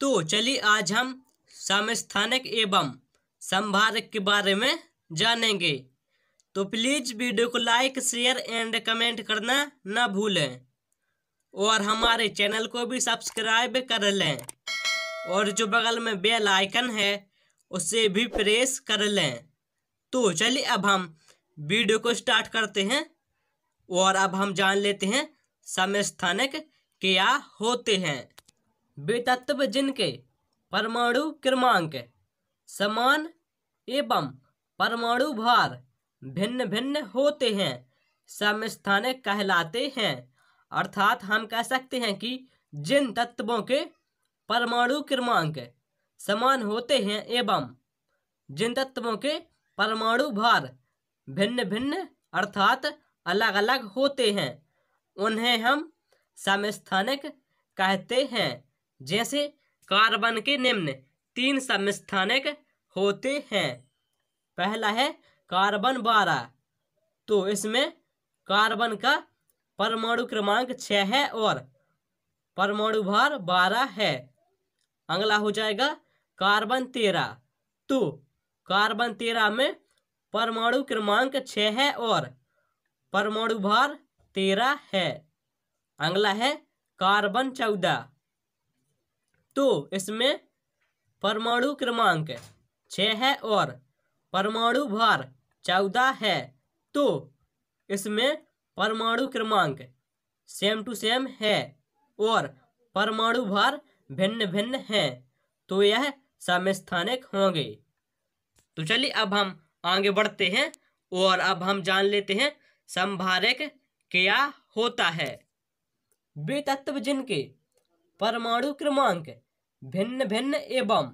तो चलिए आज हम समस्थानक एवं संभारक के बारे में जानेंगे तो प्लीज़ वीडियो को लाइक शेयर एंड कमेंट करना ना भूलें और हमारे चैनल को भी सब्सक्राइब कर लें और जो बगल में बेल आइकन है उसे भी प्रेस कर लें तो चलिए अब हम वीडियो को स्टार्ट करते हैं और अब हम जान लेते हैं स्थानक क्या होते हैं वे जिनके परमाणु क्रमांक समान एवं परमाणु भार भिन्न भिन्न होते हैं समस्थान कहलाते हैं अर्थात हम कह सकते हैं कि जिन तत्वों के परमाणु क्रमांक समान होते हैं एवं जिन तत्वों के परमाणु भार भिन्न भिन्न अर्थात अलग अलग होते हैं उन्हें हम समस्थानिक कहते हैं जैसे कार्बन के निम्न तीन समस्थानक होते हैं पहला है कार्बन बारह तो इसमें कार्बन का परमाणु क्रमांक छः है और परमाणु भार बारह है अगला हो जाएगा कार्बन तेरह तो कार्बन तेरह में परमाणु क्रमांक छः है और परमाणु भार तेरह है अगला है कार्बन चौदह तो इसमें परमाणु क्रमांक छः है और परमाणु भार चौदह है तो इसमें परमाणु क्रमांक सेम टू सेम है और परमाणु भार भिन्न भिन्न हैं तो यह समस्थानिक होंगे तो चलिए अब हम आगे बढ़ते हैं और अब हम जान लेते हैं संभारक क्या होता है वे तत्व जिनके परमाणु क्रमांक भिन्न भिन्न एवं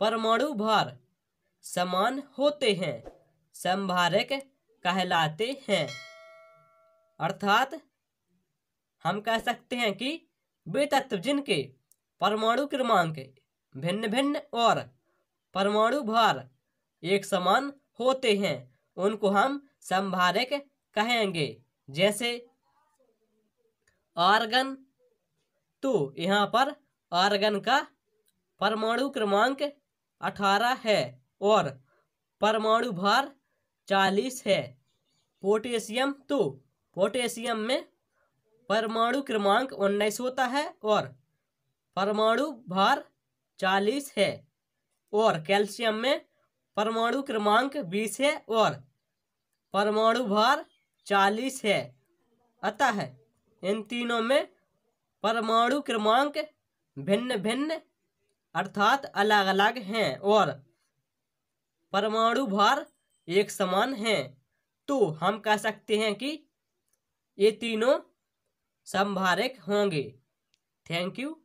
परमाणु भार समान होते हैं संभारक कहलाते हैं अर्थात हम कह सकते हैं कि वे तत्व जिनके परमाणु क्रमांक भिन्न भिन्न और परमाणु भार एक समान होते हैं उनको हम संभारक कहेंगे जैसे आर्गन तो यहाँ पर आर्गन का परमाणु क्रमांक अठारह है और परमाणु भार चालीस है पोटेशियम तो पोटेशियम में परमाणु क्रमांक उन्नीस होता है और परमाणु भार चालीस है और कैल्शियम में परमाणु क्रमांक बीस है और परमाणु भार चालीस है अतः इन तीनों में परमाणु क्रमांक भिन्न भिन्न अर्थात अलग अलग हैं और परमाणु भार एक समान हैं तो हम कह सकते हैं कि ये तीनों संभारिक होंगे थैंक यू